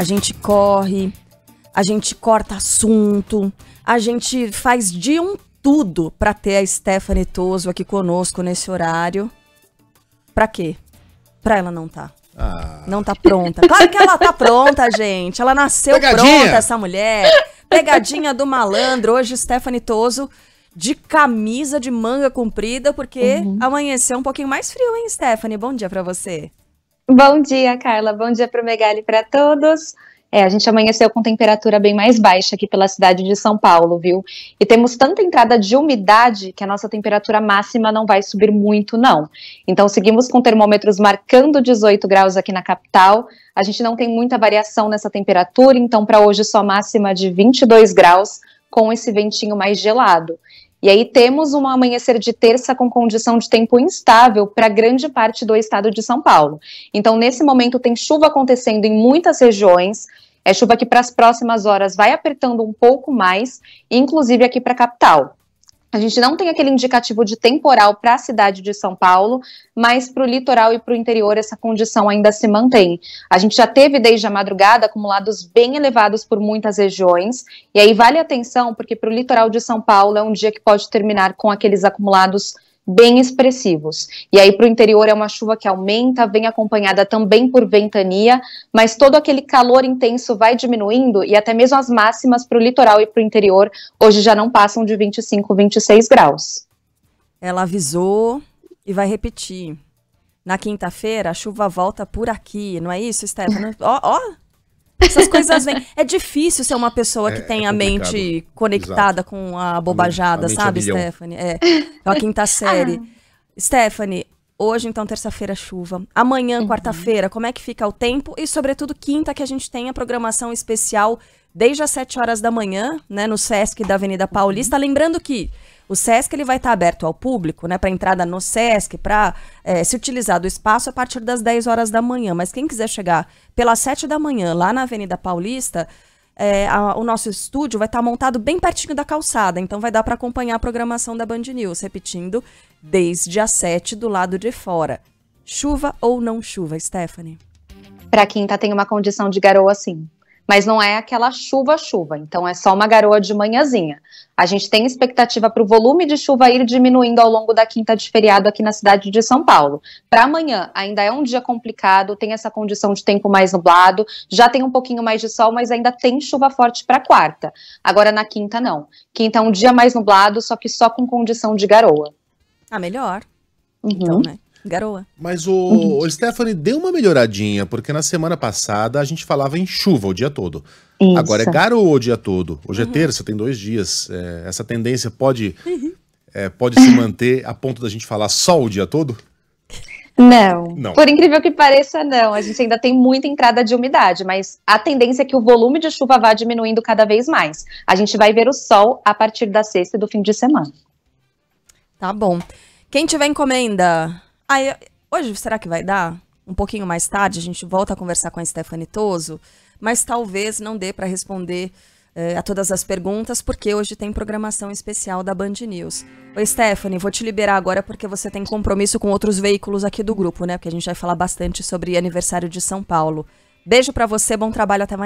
a gente corre, a gente corta assunto, a gente faz de um tudo para ter a Stephanie Toso aqui conosco nesse horário. Para quê? Para ela não tá. Ah. Não tá pronta. Claro que ela tá pronta, gente. Ela nasceu Pegadinha. pronta, essa mulher. Pegadinha do malandro. Hoje, Stephanie Toso de camisa de manga comprida, porque uhum. amanheceu um pouquinho mais frio, hein, Stephanie? Bom dia para você. Bom dia, Carla. Bom dia para o Megali para todos. É, a gente amanheceu com temperatura bem mais baixa aqui pela cidade de São Paulo, viu? E temos tanta entrada de umidade que a nossa temperatura máxima não vai subir muito, não. Então, seguimos com termômetros marcando 18 graus aqui na capital. A gente não tem muita variação nessa temperatura, então, para hoje, só máxima de 22 graus com esse ventinho mais gelado. E aí temos um amanhecer de terça com condição de tempo instável para grande parte do estado de São Paulo. Então, nesse momento, tem chuva acontecendo em muitas regiões. É chuva que para as próximas horas vai apertando um pouco mais, inclusive aqui para a capital. A gente não tem aquele indicativo de temporal para a cidade de São Paulo, mas para o litoral e para o interior essa condição ainda se mantém. A gente já teve desde a madrugada acumulados bem elevados por muitas regiões, e aí vale atenção, porque para o litoral de São Paulo é um dia que pode terminar com aqueles acumulados bem expressivos. E aí para o interior é uma chuva que aumenta, vem acompanhada também por ventania, mas todo aquele calor intenso vai diminuindo e até mesmo as máximas para o litoral e para o interior hoje já não passam de 25, 26 graus. Ela avisou e vai repetir. Na quinta-feira, a chuva volta por aqui, não é isso, Stefano? Ó, ó, essas coisas vêm. É difícil ser uma pessoa que é, tem é a mente conectada Exato. com a bobajada, a sabe, é Stephanie? É. é a quinta série. Ah. Stephanie, hoje, então, terça-feira, chuva. Amanhã, uhum. quarta-feira, como é que fica o tempo? E, sobretudo, quinta, que a gente tem a programação especial desde as 7 horas da manhã, né, no Sesc da Avenida Paulista. Uhum. Lembrando que o SESC ele vai estar tá aberto ao público, né, para entrada no SESC, para é, se utilizar do espaço a partir das 10 horas da manhã. Mas quem quiser chegar pelas 7 da manhã lá na Avenida Paulista, é, a, o nosso estúdio vai estar tá montado bem pertinho da calçada, então vai dar para acompanhar a programação da Band News, repetindo, desde as 7 do lado de fora. Chuva ou não chuva, Stephanie? Para quinta tá, tem uma condição de garoa sim mas não é aquela chuva-chuva, então é só uma garoa de manhãzinha. A gente tem expectativa para o volume de chuva ir diminuindo ao longo da quinta de feriado aqui na cidade de São Paulo. Para amanhã, ainda é um dia complicado, tem essa condição de tempo mais nublado, já tem um pouquinho mais de sol, mas ainda tem chuva forte para quarta. Agora na quinta, não. Quinta é um dia mais nublado, só que só com condição de garoa. Ah, melhor. Uhum. Então, né? Garoa. Mas o, o, Stephanie deu uma melhoradinha, porque na semana passada a gente falava em chuva o dia todo. Isso. Agora é garoa o dia todo. Hoje uhum. é terça, tem dois dias. É, essa tendência pode, uhum. é, pode se manter a ponto da gente falar sol o dia todo? Não. não. Por incrível que pareça, não. A gente ainda tem muita entrada de umidade, mas a tendência é que o volume de chuva vá diminuindo cada vez mais. A gente vai ver o sol a partir da sexta e do fim de semana. Tá bom. Quem tiver encomenda, Aí, hoje, será que vai dar? Um pouquinho mais tarde, a gente volta a conversar com a Stephanie Toso, mas talvez não dê para responder eh, a todas as perguntas, porque hoje tem programação especial da Band News. Oi, Stephanie, vou te liberar agora porque você tem compromisso com outros veículos aqui do grupo, né? Porque a gente vai falar bastante sobre aniversário de São Paulo. Beijo para você, bom trabalho, até mais.